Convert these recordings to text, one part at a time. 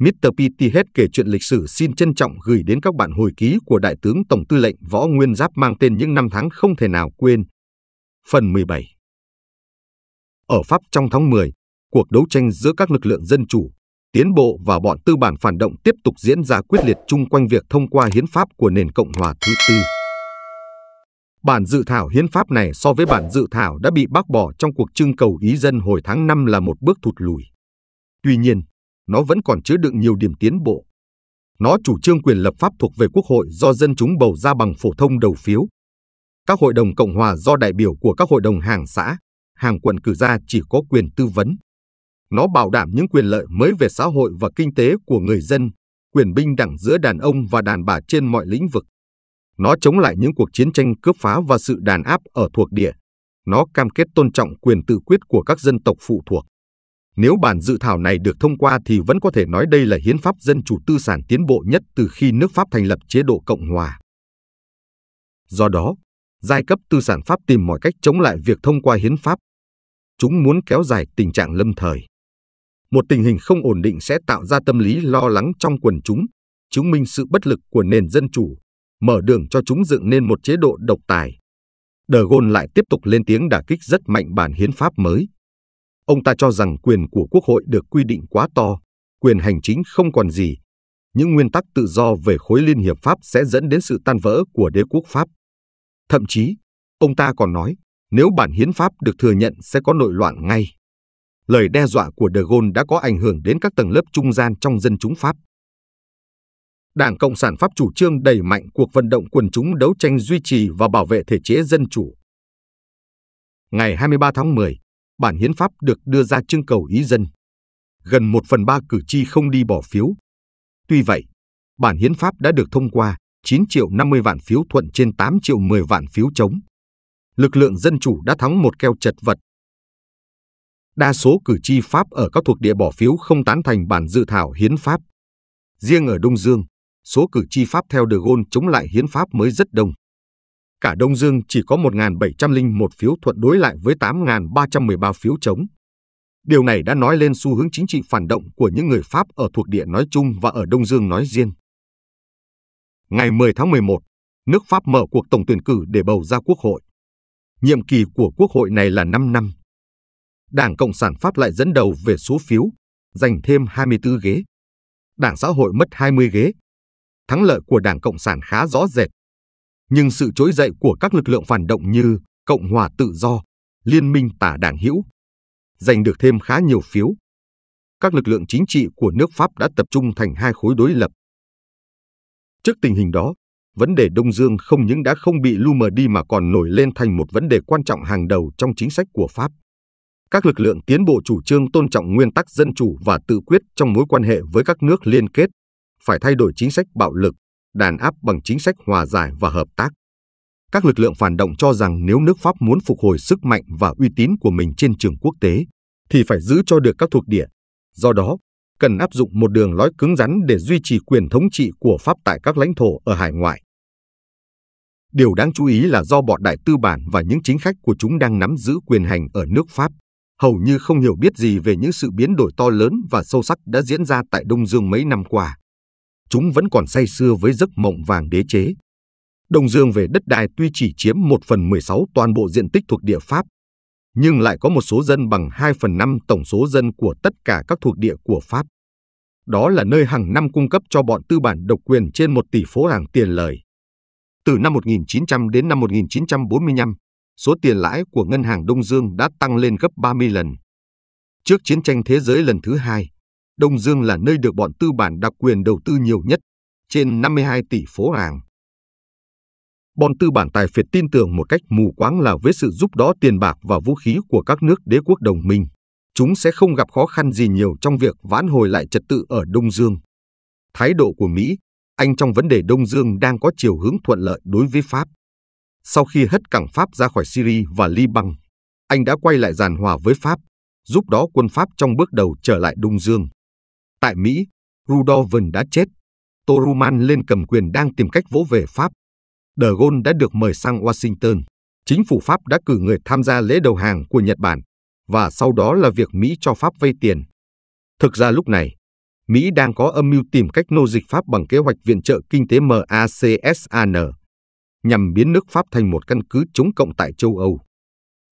Mr. PTH kể chuyện lịch sử xin trân trọng gửi đến các bạn hồi ký của Đại tướng Tổng tư lệnh Võ Nguyên Giáp mang tên những năm tháng không thể nào quên. Phần 17 Ở Pháp trong tháng 10, cuộc đấu tranh giữa các lực lượng dân chủ, tiến bộ và bọn tư bản phản động tiếp tục diễn ra quyết liệt chung quanh việc thông qua hiến pháp của nền Cộng hòa thứ tư. Bản dự thảo hiến pháp này so với bản dự thảo đã bị bác bỏ trong cuộc trưng cầu ý dân hồi tháng 5 là một bước thụt lùi. Tuy nhiên, nó vẫn còn chứa đựng nhiều điểm tiến bộ. Nó chủ trương quyền lập pháp thuộc về quốc hội do dân chúng bầu ra bằng phổ thông đầu phiếu. Các hội đồng cộng hòa do đại biểu của các hội đồng hàng xã, hàng quận cử ra chỉ có quyền tư vấn. Nó bảo đảm những quyền lợi mới về xã hội và kinh tế của người dân, quyền bình đẳng giữa đàn ông và đàn bà trên mọi lĩnh vực. Nó chống lại những cuộc chiến tranh cướp phá và sự đàn áp ở thuộc địa. Nó cam kết tôn trọng quyền tự quyết của các dân tộc phụ thuộc. Nếu bản dự thảo này được thông qua thì vẫn có thể nói đây là hiến pháp dân chủ tư sản tiến bộ nhất từ khi nước Pháp thành lập chế độ Cộng hòa. Do đó, giai cấp tư sản Pháp tìm mọi cách chống lại việc thông qua hiến pháp. Chúng muốn kéo dài tình trạng lâm thời. Một tình hình không ổn định sẽ tạo ra tâm lý lo lắng trong quần chúng, chứng minh sự bất lực của nền dân chủ, mở đường cho chúng dựng nên một chế độ độc tài. De Gaulle lại tiếp tục lên tiếng đả kích rất mạnh bản hiến pháp mới. Ông ta cho rằng quyền của Quốc hội được quy định quá to, quyền hành chính không còn gì. Những nguyên tắc tự do về khối Liên hiệp Pháp sẽ dẫn đến sự tan vỡ của đế quốc Pháp. Thậm chí, ông ta còn nói, nếu bản hiến pháp được thừa nhận sẽ có nội loạn ngay. Lời đe dọa của De Gaulle đã có ảnh hưởng đến các tầng lớp trung gian trong dân chúng Pháp. Đảng Cộng sản Pháp chủ trương đẩy mạnh cuộc vận động quần chúng đấu tranh duy trì và bảo vệ thể chế dân chủ. Ngày 23 tháng 10, bản hiến pháp được đưa ra trưng cầu ý dân. Gần một phần ba cử tri không đi bỏ phiếu. Tuy vậy, bản hiến pháp đã được thông qua 9 triệu 50 vạn phiếu thuận trên 8 triệu 10 vạn phiếu chống. Lực lượng dân chủ đã thắng một keo chật vật. Đa số cử tri Pháp ở các thuộc địa bỏ phiếu không tán thành bản dự thảo hiến pháp. Riêng ở Đông Dương, số cử tri Pháp theo De Gaulle chống lại hiến pháp mới rất đông cả Đông Dương chỉ có 1.701 phiếu thuận đối lại với 8.313 phiếu chống. Điều này đã nói lên xu hướng chính trị phản động của những người Pháp ở thuộc địa nói chung và ở Đông Dương nói riêng. Ngày 10 tháng 11, nước Pháp mở cuộc tổng tuyển cử để bầu ra quốc hội. Nhiệm kỳ của quốc hội này là 5 năm. Đảng Cộng sản Pháp lại dẫn đầu về số phiếu, giành thêm 24 ghế. Đảng xã hội mất 20 ghế. Thắng lợi của Đảng Cộng sản khá rõ rệt nhưng sự trỗi dậy của các lực lượng phản động như Cộng hòa Tự do, Liên minh Tả Đảng Hữu giành được thêm khá nhiều phiếu. Các lực lượng chính trị của nước Pháp đã tập trung thành hai khối đối lập. Trước tình hình đó, vấn đề Đông Dương không những đã không bị lu mờ đi mà còn nổi lên thành một vấn đề quan trọng hàng đầu trong chính sách của Pháp. Các lực lượng tiến bộ chủ trương tôn trọng nguyên tắc dân chủ và tự quyết trong mối quan hệ với các nước liên kết, phải thay đổi chính sách bạo lực, đàn áp bằng chính sách hòa giải và hợp tác. Các lực lượng phản động cho rằng nếu nước Pháp muốn phục hồi sức mạnh và uy tín của mình trên trường quốc tế, thì phải giữ cho được các thuộc địa. Do đó, cần áp dụng một đường lối cứng rắn để duy trì quyền thống trị của Pháp tại các lãnh thổ ở hải ngoại. Điều đáng chú ý là do bọn đại tư bản và những chính khách của chúng đang nắm giữ quyền hành ở nước Pháp, hầu như không hiểu biết gì về những sự biến đổi to lớn và sâu sắc đã diễn ra tại Đông Dương mấy năm qua chúng vẫn còn say sưa với giấc mộng vàng đế chế. Đông Dương về đất đai tuy chỉ chiếm 1 phần 16 toàn bộ diện tích thuộc địa Pháp, nhưng lại có một số dân bằng 2 phần 5 tổng số dân của tất cả các thuộc địa của Pháp. Đó là nơi hàng năm cung cấp cho bọn tư bản độc quyền trên một tỷ phố hàng tiền lời. Từ năm 1900 đến năm 1945, số tiền lãi của Ngân hàng Đông Dương đã tăng lên gấp 30 lần. Trước chiến tranh thế giới lần thứ hai, Đông Dương là nơi được bọn tư bản đặc quyền đầu tư nhiều nhất, trên 52 tỷ phố hàng. Bọn tư bản tài phiệt tin tưởng một cách mù quáng là với sự giúp đó tiền bạc và vũ khí của các nước đế quốc đồng minh, chúng sẽ không gặp khó khăn gì nhiều trong việc vãn hồi lại trật tự ở Đông Dương. Thái độ của Mỹ, Anh trong vấn đề Đông Dương đang có chiều hướng thuận lợi đối với Pháp. Sau khi hất cẳng Pháp ra khỏi Syria và Liban, Anh đã quay lại giàn hòa với Pháp, giúp đó quân Pháp trong bước đầu trở lại Đông Dương. Tại Mỹ, Rudolven đã chết. Toruman lên cầm quyền đang tìm cách vỗ về Pháp. De Gaulle đã được mời sang Washington. Chính phủ Pháp đã cử người tham gia lễ đầu hàng của Nhật Bản và sau đó là việc Mỹ cho Pháp vay tiền. Thực ra lúc này, Mỹ đang có âm mưu tìm cách nô dịch Pháp bằng kế hoạch viện trợ kinh tế MACSAN nhằm biến nước Pháp thành một căn cứ chống cộng tại châu Âu.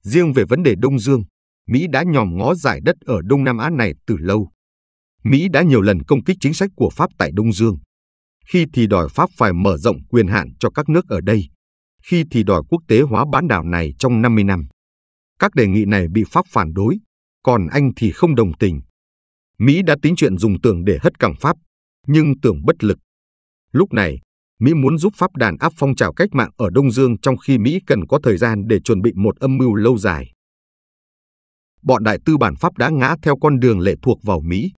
Riêng về vấn đề Đông Dương, Mỹ đã nhòm ngó giải đất ở Đông Nam Á này từ lâu. Mỹ đã nhiều lần công kích chính sách của Pháp tại Đông Dương. Khi thì đòi Pháp phải mở rộng quyền hạn cho các nước ở đây, khi thì đòi quốc tế hóa bán đảo này trong 50 năm. Các đề nghị này bị Pháp phản đối, còn Anh thì không đồng tình. Mỹ đã tính chuyện dùng tường để hất cẳng Pháp, nhưng tường bất lực. Lúc này, Mỹ muốn giúp Pháp đàn áp phong trào cách mạng ở Đông Dương trong khi Mỹ cần có thời gian để chuẩn bị một âm mưu lâu dài. Bọn đại tư bản Pháp đã ngã theo con đường lệ thuộc vào Mỹ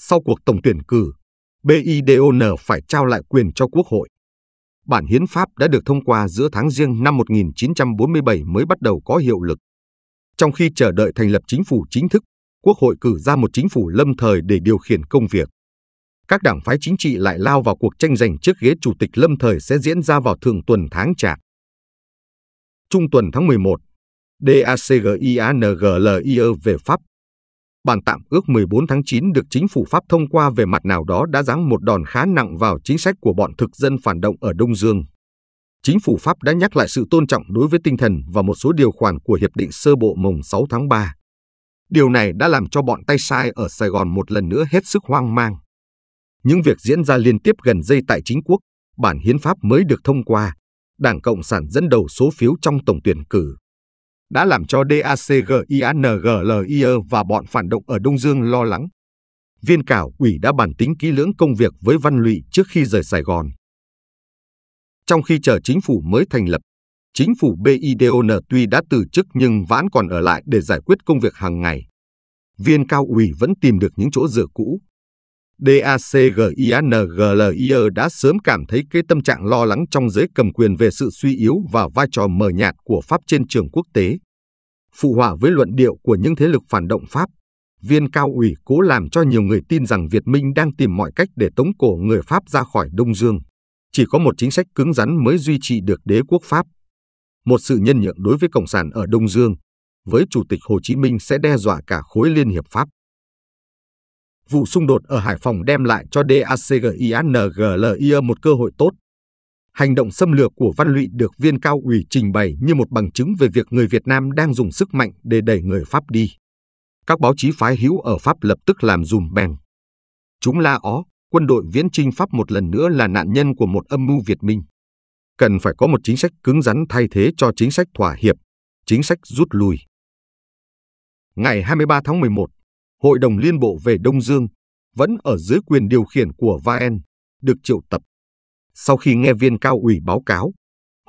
sau cuộc tổng tuyển cử, BIDON phải trao lại quyền cho Quốc hội. Bản hiến pháp đã được thông qua giữa tháng riêng năm 1947 mới bắt đầu có hiệu lực. Trong khi chờ đợi thành lập chính phủ chính thức, Quốc hội cử ra một chính phủ lâm thời để điều khiển công việc. Các đảng phái chính trị lại lao vào cuộc tranh giành trước ghế chủ tịch lâm thời sẽ diễn ra vào thường tuần tháng chạp. Trung tuần tháng 11, DACGIANGLIE về Pháp bản tạm ước 14 tháng 9 được chính phủ Pháp thông qua về mặt nào đó đã giáng một đòn khá nặng vào chính sách của bọn thực dân phản động ở Đông Dương. Chính phủ Pháp đã nhắc lại sự tôn trọng đối với tinh thần và một số điều khoản của Hiệp định sơ bộ mùng 6 tháng 3. Điều này đã làm cho bọn tay sai ở Sài Gòn một lần nữa hết sức hoang mang. Những việc diễn ra liên tiếp gần dây tại chính quốc, bản hiến pháp mới được thông qua, Đảng Cộng sản dẫn đầu số phiếu trong tổng tuyển cử đã làm cho DACGIANGLIE và bọn phản động ở Đông Dương lo lắng. Viên cảo ủy đã bàn tính kỹ lưỡng công việc với Văn Lụy trước khi rời Sài Gòn. Trong khi chờ chính phủ mới thành lập, chính phủ BIDON tuy đã từ chức nhưng vẫn còn ở lại để giải quyết công việc hàng ngày. Viên cao ủy vẫn tìm được những chỗ dựa cũ, DACGIANGLIE đã sớm cảm thấy cái tâm trạng lo lắng trong giới cầm quyền về sự suy yếu và vai trò mờ nhạt của Pháp trên trường quốc tế. Phụ họa với luận điệu của những thế lực phản động Pháp, viên cao ủy cố làm cho nhiều người tin rằng Việt Minh đang tìm mọi cách để tống cổ người Pháp ra khỏi Đông Dương. Chỉ có một chính sách cứng rắn mới duy trì được đế quốc Pháp. Một sự nhân nhượng đối với Cộng sản ở Đông Dương, với Chủ tịch Hồ Chí Minh sẽ đe dọa cả khối Liên hiệp Pháp vụ xung đột ở Hải Phòng đem lại cho DACGIANGLIA một cơ hội tốt. Hành động xâm lược của Văn Lụy được viên cao ủy trình bày như một bằng chứng về việc người Việt Nam đang dùng sức mạnh để đẩy người Pháp đi. Các báo chí phái hữu ở Pháp lập tức làm dùm bèn. Chúng la ó, quân đội viễn trinh Pháp một lần nữa là nạn nhân của một âm mưu Việt Minh. Cần phải có một chính sách cứng rắn thay thế cho chính sách thỏa hiệp, chính sách rút lui. Ngày 23 tháng 11, Hội đồng Liên bộ về Đông Dương vẫn ở dưới quyền điều khiển của Vaen, được triệu tập. Sau khi nghe viên cao ủy báo cáo,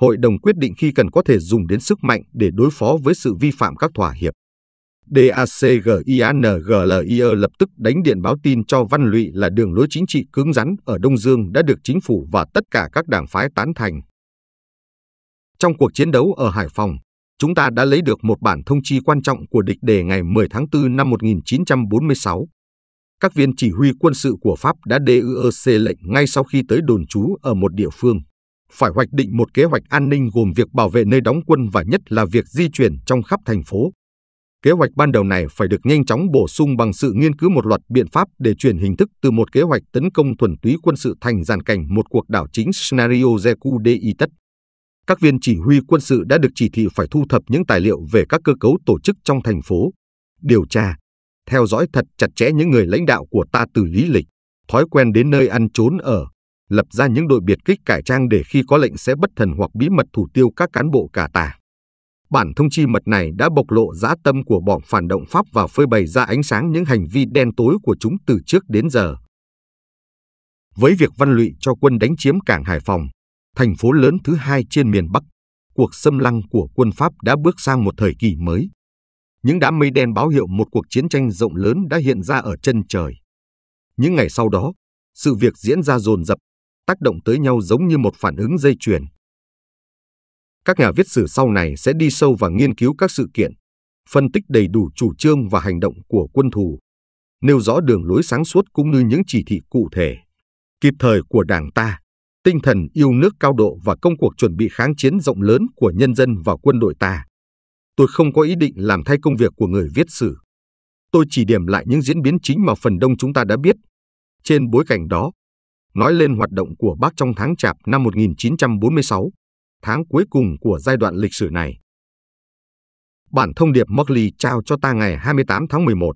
hội đồng quyết định khi cần có thể dùng đến sức mạnh để đối phó với sự vi phạm các thỏa hiệp. DACGIANGLIE lập tức đánh điện báo tin cho Văn Lụy là đường lối chính trị cứng rắn ở Đông Dương đã được chính phủ và tất cả các đảng phái tán thành. Trong cuộc chiến đấu ở Hải Phòng, chúng ta đã lấy được một bản thông chi quan trọng của địch đề ngày 10 tháng 4 năm 1946. Các viên chỉ huy quân sự của Pháp đã đề DUEC lệnh ngay sau khi tới đồn trú ở một địa phương, phải hoạch định một kế hoạch an ninh gồm việc bảo vệ nơi đóng quân và nhất là việc di chuyển trong khắp thành phố. Kế hoạch ban đầu này phải được nhanh chóng bổ sung bằng sự nghiên cứu một loạt biện pháp để chuyển hình thức từ một kế hoạch tấn công thuần túy quân sự thành dàn cảnh một cuộc đảo chính scenario Zeku Di Tất các viên chỉ huy quân sự đã được chỉ thị phải thu thập những tài liệu về các cơ cấu tổ chức trong thành phố, điều tra, theo dõi thật chặt chẽ những người lãnh đạo của ta từ lý lịch, thói quen đến nơi ăn trốn ở, lập ra những đội biệt kích cải trang để khi có lệnh sẽ bất thần hoặc bí mật thủ tiêu các cán bộ cả tà. Bản thông chi mật này đã bộc lộ dã tâm của bọn phản động Pháp và phơi bày ra ánh sáng những hành vi đen tối của chúng từ trước đến giờ. Với việc văn lụy cho quân đánh chiếm cảng Hải Phòng, thành phố lớn thứ hai trên miền Bắc, cuộc xâm lăng của quân Pháp đã bước sang một thời kỳ mới. Những đám mây đen báo hiệu một cuộc chiến tranh rộng lớn đã hiện ra ở chân trời. Những ngày sau đó, sự việc diễn ra dồn dập, tác động tới nhau giống như một phản ứng dây chuyền. Các nhà viết sử sau này sẽ đi sâu và nghiên cứu các sự kiện, phân tích đầy đủ chủ trương và hành động của quân thù, nêu rõ đường lối sáng suốt cũng như những chỉ thị cụ thể, kịp thời của Đảng ta tinh thần yêu nước cao độ và công cuộc chuẩn bị kháng chiến rộng lớn của nhân dân và quân đội ta. Tôi không có ý định làm thay công việc của người viết sử. Tôi chỉ điểm lại những diễn biến chính mà phần đông chúng ta đã biết. Trên bối cảnh đó, nói lên hoạt động của bác trong tháng chạp năm 1946, tháng cuối cùng của giai đoạn lịch sử này. Bản thông điệp Mockley trao cho ta ngày 28 tháng 11,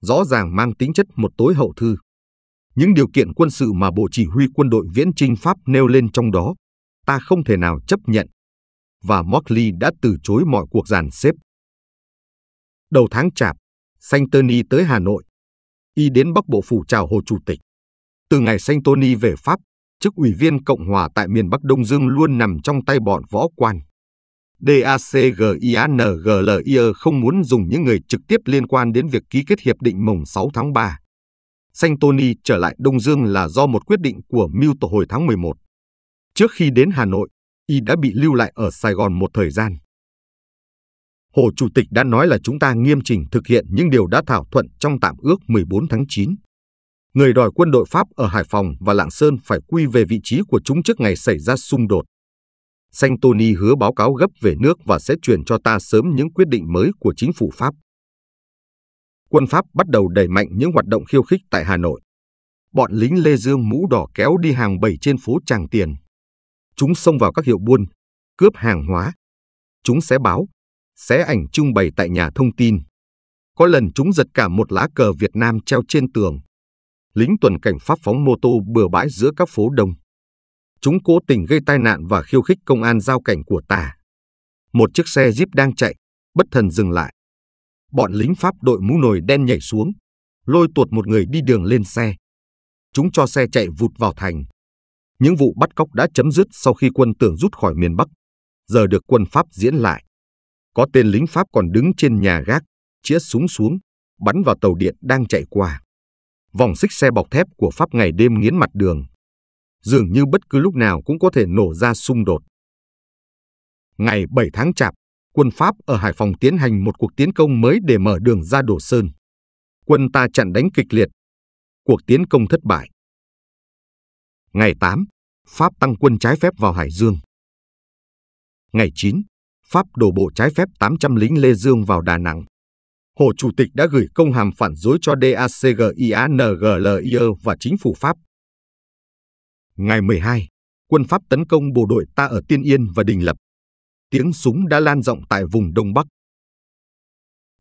rõ ràng mang tính chất một tối hậu thư. Những điều kiện quân sự mà Bộ Chỉ huy quân đội viễn trinh Pháp nêu lên trong đó, ta không thể nào chấp nhận. Và Morley đã từ chối mọi cuộc dàn xếp. Đầu tháng chạp, Sanh Tony tới Hà Nội. Y đến Bắc Bộ Phủ chào Hồ Chủ tịch. Từ ngày Sanh Tony về Pháp, chức ủy viên Cộng hòa tại miền Bắc Đông Dương luôn nằm trong tay bọn võ quan. DACGIANGLIE không muốn dùng những người trực tiếp liên quan đến việc ký kết hiệp định mùng 6 tháng 3. Sanh Tony trở lại Đông Dương là do một quyết định của Mưu Tổ hồi tháng 11. Trước khi đến Hà Nội, y đã bị lưu lại ở Sài Gòn một thời gian. Hồ Chủ tịch đã nói là chúng ta nghiêm chỉnh thực hiện những điều đã thảo thuận trong tạm ước 14 tháng 9. Người đòi quân đội Pháp ở Hải Phòng và Lạng Sơn phải quy về vị trí của chúng trước ngày xảy ra xung đột. Sanh Tony hứa báo cáo gấp về nước và sẽ truyền cho ta sớm những quyết định mới của chính phủ Pháp quân Pháp bắt đầu đẩy mạnh những hoạt động khiêu khích tại Hà Nội. Bọn lính Lê Dương mũ đỏ kéo đi hàng bảy trên phố Tràng Tiền. Chúng xông vào các hiệu buôn, cướp hàng hóa. Chúng xé báo, xé ảnh trưng bày tại nhà thông tin. Có lần chúng giật cả một lá cờ Việt Nam treo trên tường. Lính tuần cảnh Pháp phóng mô tô bừa bãi giữa các phố đông. Chúng cố tình gây tai nạn và khiêu khích công an giao cảnh của tà. Một chiếc xe Jeep đang chạy, bất thần dừng lại bọn lính Pháp đội mũ nồi đen nhảy xuống, lôi tuột một người đi đường lên xe. Chúng cho xe chạy vụt vào thành. Những vụ bắt cóc đã chấm dứt sau khi quân tưởng rút khỏi miền Bắc, giờ được quân Pháp diễn lại. Có tên lính Pháp còn đứng trên nhà gác, chĩa súng xuống, bắn vào tàu điện đang chạy qua. Vòng xích xe bọc thép của Pháp ngày đêm nghiến mặt đường. Dường như bất cứ lúc nào cũng có thể nổ ra xung đột. Ngày 7 tháng Chạp, quân Pháp ở Hải Phòng tiến hành một cuộc tiến công mới để mở đường ra Đồ Sơn. Quân ta chặn đánh kịch liệt. Cuộc tiến công thất bại. Ngày 8, Pháp tăng quân trái phép vào Hải Dương. Ngày 9, Pháp đổ bộ trái phép 800 lính Lê Dương vào Đà Nẵng. Hồ Chủ tịch đã gửi công hàm phản đối cho DACGIANGLIE và chính phủ Pháp. Ngày 12, quân Pháp tấn công bộ đội ta ở Tiên Yên và Đình Lập tiếng súng đã lan rộng tại vùng Đông Bắc.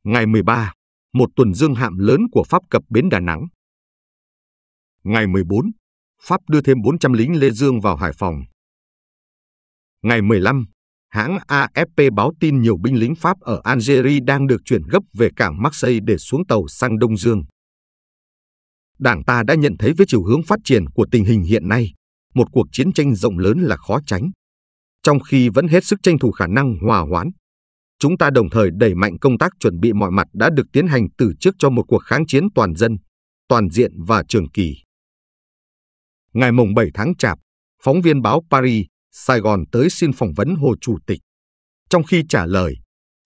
Ngày 13, một tuần dương hạm lớn của Pháp cập bến Đà Nẵng. Ngày 14, Pháp đưa thêm 400 lính Lê Dương vào Hải Phòng. Ngày 15, hãng AFP báo tin nhiều binh lính Pháp ở Algeria đang được chuyển gấp về cảng Marseille để xuống tàu sang Đông Dương. Đảng ta đã nhận thấy với chiều hướng phát triển của tình hình hiện nay, một cuộc chiến tranh rộng lớn là khó tránh trong khi vẫn hết sức tranh thủ khả năng hòa hoãn. Chúng ta đồng thời đẩy mạnh công tác chuẩn bị mọi mặt đã được tiến hành từ trước cho một cuộc kháng chiến toàn dân, toàn diện và trường kỳ. Ngày mùng 7 tháng Chạp, phóng viên báo Paris, Sài Gòn tới xin phỏng vấn Hồ Chủ tịch. Trong khi trả lời,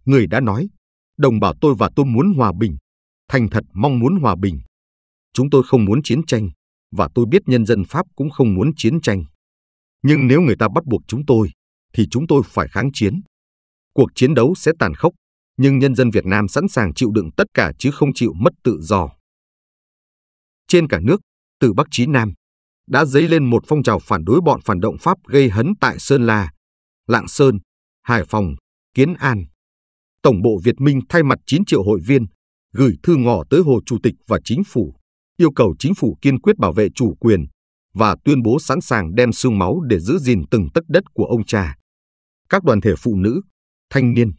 người đã nói, đồng bào tôi và tôi muốn hòa bình, thành thật mong muốn hòa bình. Chúng tôi không muốn chiến tranh, và tôi biết nhân dân Pháp cũng không muốn chiến tranh. Nhưng nếu người ta bắt buộc chúng tôi, thì chúng tôi phải kháng chiến. Cuộc chiến đấu sẽ tàn khốc, nhưng nhân dân Việt Nam sẵn sàng chịu đựng tất cả chứ không chịu mất tự do. Trên cả nước, từ Bắc chí Nam, đã dấy lên một phong trào phản đối bọn phản động Pháp gây hấn tại Sơn La, Lạng Sơn, Hải Phòng, Kiến An. Tổng bộ Việt Minh thay mặt 9 triệu hội viên gửi thư ngỏ tới Hồ Chủ tịch và Chính phủ, yêu cầu Chính phủ kiên quyết bảo vệ chủ quyền và tuyên bố sẵn sàng đem xương máu để giữ gìn từng tấc đất của ông cha các đoàn thể phụ nữ, thanh niên,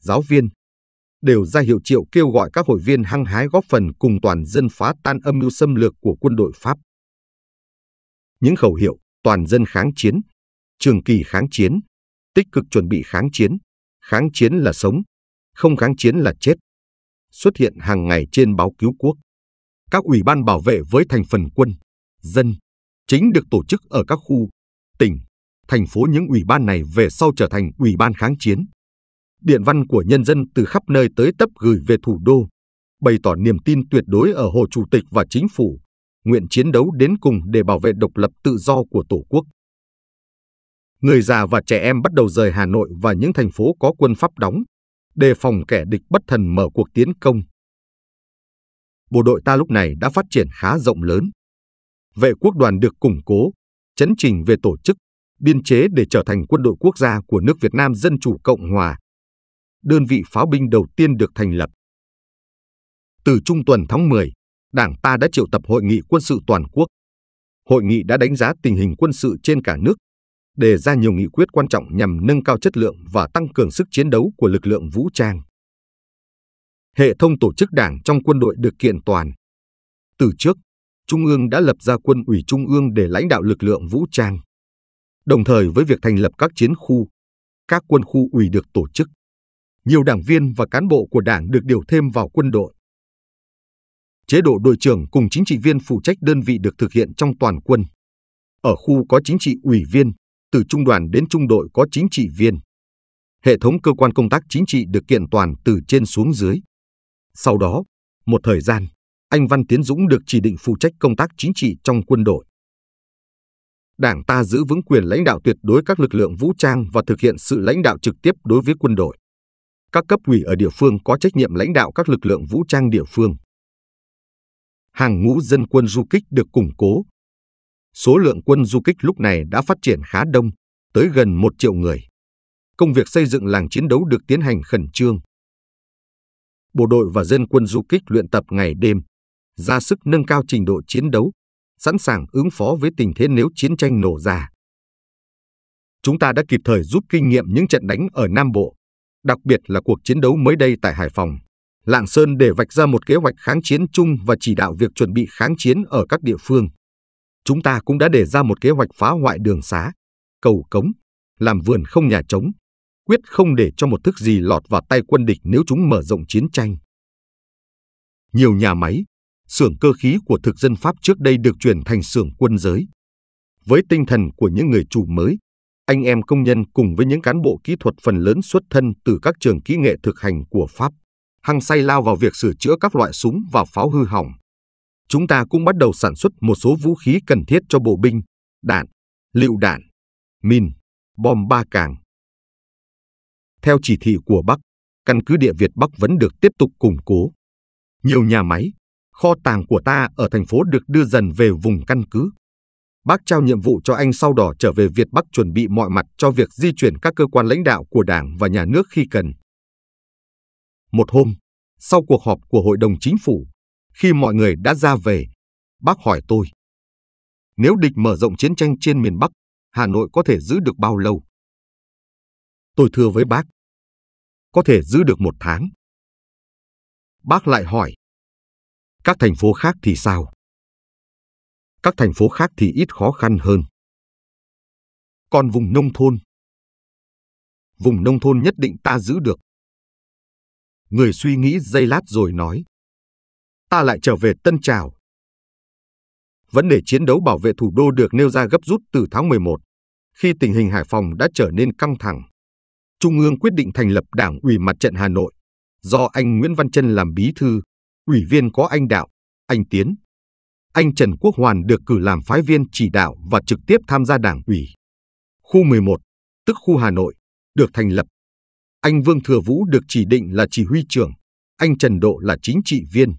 giáo viên đều ra hiệu triệu kêu gọi các hội viên hăng hái góp phần cùng toàn dân phá tan âm mưu xâm lược của quân đội Pháp. Những khẩu hiệu toàn dân kháng chiến, trường kỳ kháng chiến, tích cực chuẩn bị kháng chiến, kháng chiến là sống, không kháng chiến là chết, xuất hiện hàng ngày trên báo cứu quốc. Các ủy ban bảo vệ với thành phần quân, dân, chính được tổ chức ở các khu, tỉnh, thành phố những ủy ban này về sau trở thành ủy ban kháng chiến. Điện văn của nhân dân từ khắp nơi tới tấp gửi về thủ đô, bày tỏ niềm tin tuyệt đối ở Hồ Chủ tịch và chính phủ, nguyện chiến đấu đến cùng để bảo vệ độc lập tự do của Tổ quốc. Người già và trẻ em bắt đầu rời Hà Nội và những thành phố có quân Pháp đóng, đề phòng kẻ địch bất thần mở cuộc tiến công. Bộ đội ta lúc này đã phát triển khá rộng lớn. Vệ quốc đoàn được củng cố, chấn trình về tổ chức, biên chế để trở thành quân đội quốc gia của nước Việt Nam Dân Chủ Cộng Hòa. Đơn vị pháo binh đầu tiên được thành lập. Từ trung tuần tháng 10, Đảng ta đã triệu tập hội nghị quân sự toàn quốc. Hội nghị đã đánh giá tình hình quân sự trên cả nước, đề ra nhiều nghị quyết quan trọng nhằm nâng cao chất lượng và tăng cường sức chiến đấu của lực lượng vũ trang. Hệ thống tổ chức đảng trong quân đội được kiện toàn. Từ trước, Trung ương đã lập ra quân ủy Trung ương để lãnh đạo lực lượng vũ trang. Đồng thời với việc thành lập các chiến khu, các quân khu ủy được tổ chức. Nhiều đảng viên và cán bộ của đảng được điều thêm vào quân đội. Chế độ đội trưởng cùng chính trị viên phụ trách đơn vị được thực hiện trong toàn quân. Ở khu có chính trị ủy viên, từ trung đoàn đến trung đội có chính trị viên. Hệ thống cơ quan công tác chính trị được kiện toàn từ trên xuống dưới. Sau đó, một thời gian, anh Văn Tiến Dũng được chỉ định phụ trách công tác chính trị trong quân đội. Đảng ta giữ vững quyền lãnh đạo tuyệt đối các lực lượng vũ trang và thực hiện sự lãnh đạo trực tiếp đối với quân đội. Các cấp ủy ở địa phương có trách nhiệm lãnh đạo các lực lượng vũ trang địa phương. Hàng ngũ dân quân du kích được củng cố. Số lượng quân du kích lúc này đã phát triển khá đông, tới gần một triệu người. Công việc xây dựng làng chiến đấu được tiến hành khẩn trương. Bộ đội và dân quân du kích luyện tập ngày đêm, ra sức nâng cao trình độ chiến đấu, sẵn sàng ứng phó với tình thế nếu chiến tranh nổ ra. Chúng ta đã kịp thời rút kinh nghiệm những trận đánh ở Nam Bộ, đặc biệt là cuộc chiến đấu mới đây tại Hải Phòng, Lạng Sơn để vạch ra một kế hoạch kháng chiến chung và chỉ đạo việc chuẩn bị kháng chiến ở các địa phương. Chúng ta cũng đã đề ra một kế hoạch phá hoại đường xá, cầu cống, làm vườn không nhà trống, quyết không để cho một thức gì lọt vào tay quân địch nếu chúng mở rộng chiến tranh. Nhiều nhà máy, xưởng cơ khí của thực dân Pháp trước đây được chuyển thành xưởng quân giới. Với tinh thần của những người chủ mới, anh em công nhân cùng với những cán bộ kỹ thuật phần lớn xuất thân từ các trường kỹ nghệ thực hành của Pháp, hăng say lao vào việc sửa chữa các loại súng và pháo hư hỏng. Chúng ta cũng bắt đầu sản xuất một số vũ khí cần thiết cho bộ binh, đạn, lựu đạn, min, bom ba càng. Theo chỉ thị của Bắc, căn cứ địa Việt Bắc vẫn được tiếp tục củng cố. Nhiều nhà máy, kho tàng của ta ở thành phố được đưa dần về vùng căn cứ. Bác trao nhiệm vụ cho anh sau đó trở về Việt Bắc chuẩn bị mọi mặt cho việc di chuyển các cơ quan lãnh đạo của Đảng và nhà nước khi cần. Một hôm, sau cuộc họp của Hội đồng Chính phủ, khi mọi người đã ra về, bác hỏi tôi. Nếu địch mở rộng chiến tranh trên miền Bắc, Hà Nội có thể giữ được bao lâu? Tôi thưa với bác, có thể giữ được một tháng. Bác lại hỏi, các thành phố khác thì sao? Các thành phố khác thì ít khó khăn hơn. Còn vùng nông thôn? Vùng nông thôn nhất định ta giữ được. Người suy nghĩ giây lát rồi nói. Ta lại trở về Tân Trào. Vấn đề chiến đấu bảo vệ thủ đô được nêu ra gấp rút từ tháng 11, khi tình hình Hải Phòng đã trở nên căng thẳng. Trung ương quyết định thành lập Đảng ủy Mặt trận Hà Nội do anh Nguyễn Văn Trân làm bí thư, ủy viên có anh Đạo, anh Tiến. Anh Trần Quốc Hoàn được cử làm phái viên chỉ đạo và trực tiếp tham gia đảng ủy. Khu 11, tức khu Hà Nội, được thành lập. Anh Vương Thừa Vũ được chỉ định là chỉ huy trưởng, anh Trần Độ là chính trị viên.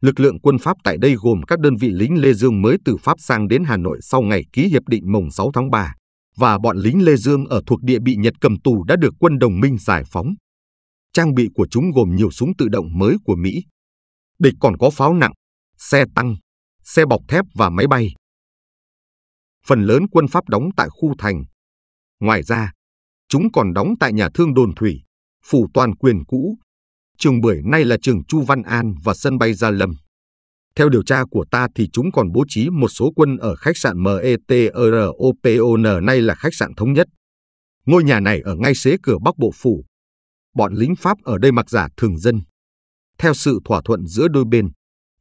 Lực lượng quân Pháp tại đây gồm các đơn vị lính Lê Dương mới từ Pháp sang đến Hà Nội sau ngày ký hiệp định mùng 6 tháng 3 và bọn lính Lê Dương ở thuộc địa bị Nhật cầm tù đã được quân đồng minh giải phóng trang bị của chúng gồm nhiều súng tự động mới của Mỹ. Địch còn có pháo nặng, xe tăng, xe bọc thép và máy bay. Phần lớn quân Pháp đóng tại khu thành. Ngoài ra, chúng còn đóng tại nhà thương đồn thủy, phủ toàn quyền cũ, trường bưởi nay là trường Chu Văn An và sân bay Gia Lâm. Theo điều tra của ta thì chúng còn bố trí một số quân ở khách sạn METROPON nay là khách sạn thống nhất. Ngôi nhà này ở ngay xế cửa Bắc Bộ Phủ, bọn lính Pháp ở đây mặc giả thường dân. Theo sự thỏa thuận giữa đôi bên,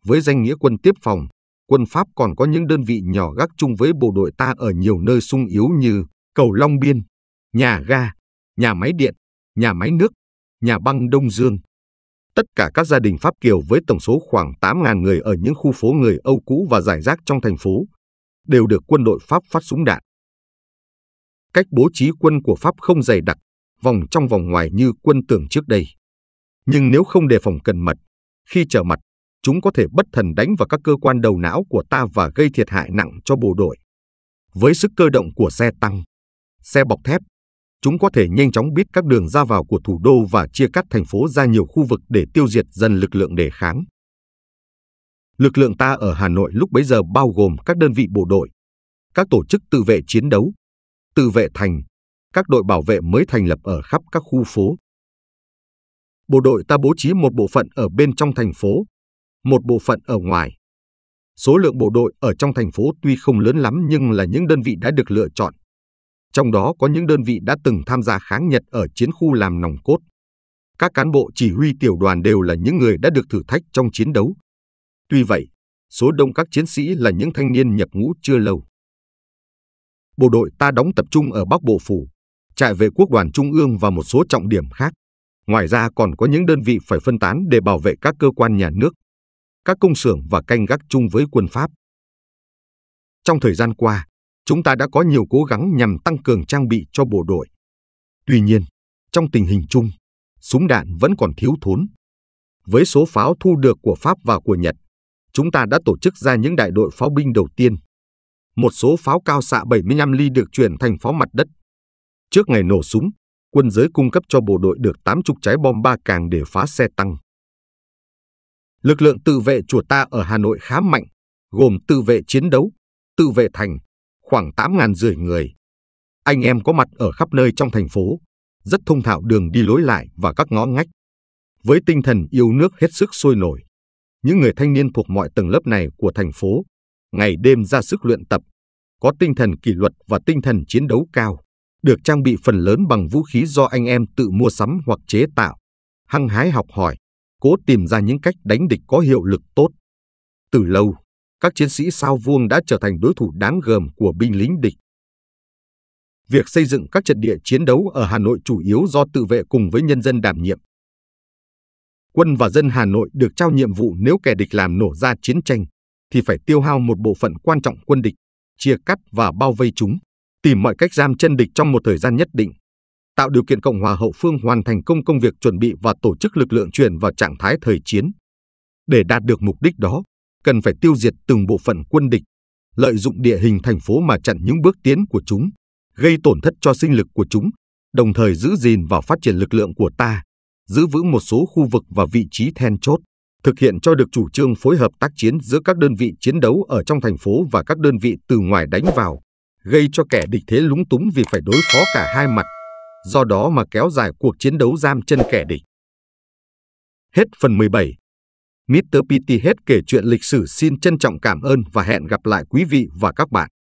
với danh nghĩa quân tiếp phòng, quân Pháp còn có những đơn vị nhỏ gác chung với bộ đội ta ở nhiều nơi sung yếu như cầu Long Biên, nhà ga, nhà máy điện, nhà máy nước, nhà băng Đông Dương. Tất cả các gia đình Pháp Kiều với tổng số khoảng 8.000 người ở những khu phố người Âu cũ và giải rác trong thành phố đều được quân đội Pháp phát súng đạn. Cách bố trí quân của Pháp không dày đặc vòng trong vòng ngoài như quân tưởng trước đây. Nhưng nếu không đề phòng cẩn mật, khi trở mặt, chúng có thể bất thần đánh vào các cơ quan đầu não của ta và gây thiệt hại nặng cho bộ đội. Với sức cơ động của xe tăng, xe bọc thép, chúng có thể nhanh chóng biết các đường ra vào của thủ đô và chia cắt thành phố ra nhiều khu vực để tiêu diệt dần lực lượng đề kháng. Lực lượng ta ở Hà Nội lúc bấy giờ bao gồm các đơn vị bộ đội, các tổ chức tự vệ chiến đấu, tự vệ thành, các đội bảo vệ mới thành lập ở khắp các khu phố. Bộ đội ta bố trí một bộ phận ở bên trong thành phố, một bộ phận ở ngoài. Số lượng bộ đội ở trong thành phố tuy không lớn lắm nhưng là những đơn vị đã được lựa chọn. Trong đó có những đơn vị đã từng tham gia kháng Nhật ở chiến khu làm nòng cốt. Các cán bộ chỉ huy tiểu đoàn đều là những người đã được thử thách trong chiến đấu. Tuy vậy, số đông các chiến sĩ là những thanh niên nhập ngũ chưa lâu. Bộ đội ta đóng tập trung ở Bắc Bộ Phủ, trại vệ quốc đoàn Trung ương và một số trọng điểm khác. Ngoài ra còn có những đơn vị phải phân tán để bảo vệ các cơ quan nhà nước, các công xưởng và canh gác chung với quân Pháp. Trong thời gian qua, chúng ta đã có nhiều cố gắng nhằm tăng cường trang bị cho bộ đội. Tuy nhiên, trong tình hình chung, súng đạn vẫn còn thiếu thốn. Với số pháo thu được của Pháp và của Nhật, chúng ta đã tổ chức ra những đại đội pháo binh đầu tiên. Một số pháo cao xạ 75 ly được chuyển thành pháo mặt đất Trước ngày nổ súng, quân giới cung cấp cho bộ đội được 8 chục trái bom ba càng để phá xe tăng. Lực lượng tự vệ chùa ta ở Hà Nội khá mạnh, gồm tự vệ chiến đấu, tự vệ thành, khoảng 8 ngàn rưỡi người. Anh em có mặt ở khắp nơi trong thành phố, rất thông thạo đường đi lối lại và các ngõ ngách. Với tinh thần yêu nước hết sức sôi nổi, những người thanh niên thuộc mọi tầng lớp này của thành phố, ngày đêm ra sức luyện tập, có tinh thần kỷ luật và tinh thần chiến đấu cao được trang bị phần lớn bằng vũ khí do anh em tự mua sắm hoặc chế tạo, hăng hái học hỏi, cố tìm ra những cách đánh địch có hiệu lực tốt. Từ lâu, các chiến sĩ sao vuông đã trở thành đối thủ đáng gờm của binh lính địch. Việc xây dựng các trận địa chiến đấu ở Hà Nội chủ yếu do tự vệ cùng với nhân dân đảm nhiệm. Quân và dân Hà Nội được trao nhiệm vụ nếu kẻ địch làm nổ ra chiến tranh, thì phải tiêu hao một bộ phận quan trọng quân địch, chia cắt và bao vây chúng tìm mọi cách giam chân địch trong một thời gian nhất định, tạo điều kiện Cộng hòa hậu phương hoàn thành công công việc chuẩn bị và tổ chức lực lượng chuyển vào trạng thái thời chiến. Để đạt được mục đích đó, cần phải tiêu diệt từng bộ phận quân địch, lợi dụng địa hình thành phố mà chặn những bước tiến của chúng, gây tổn thất cho sinh lực của chúng, đồng thời giữ gìn và phát triển lực lượng của ta, giữ vững một số khu vực và vị trí then chốt, thực hiện cho được chủ trương phối hợp tác chiến giữa các đơn vị chiến đấu ở trong thành phố và các đơn vị từ ngoài đánh vào, gây cho kẻ địch thế lúng túng vì phải đối phó cả hai mặt, do đó mà kéo dài cuộc chiến đấu giam chân kẻ địch. Hết phần 17. Mr. PT hết kể chuyện lịch sử xin trân trọng cảm ơn và hẹn gặp lại quý vị và các bạn.